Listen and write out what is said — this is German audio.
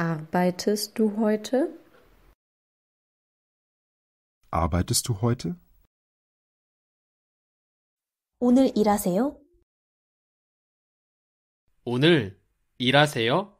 Arbeitest du heute? Arbeitest du heute? 오늘 일하세요? 오늘 일하세요?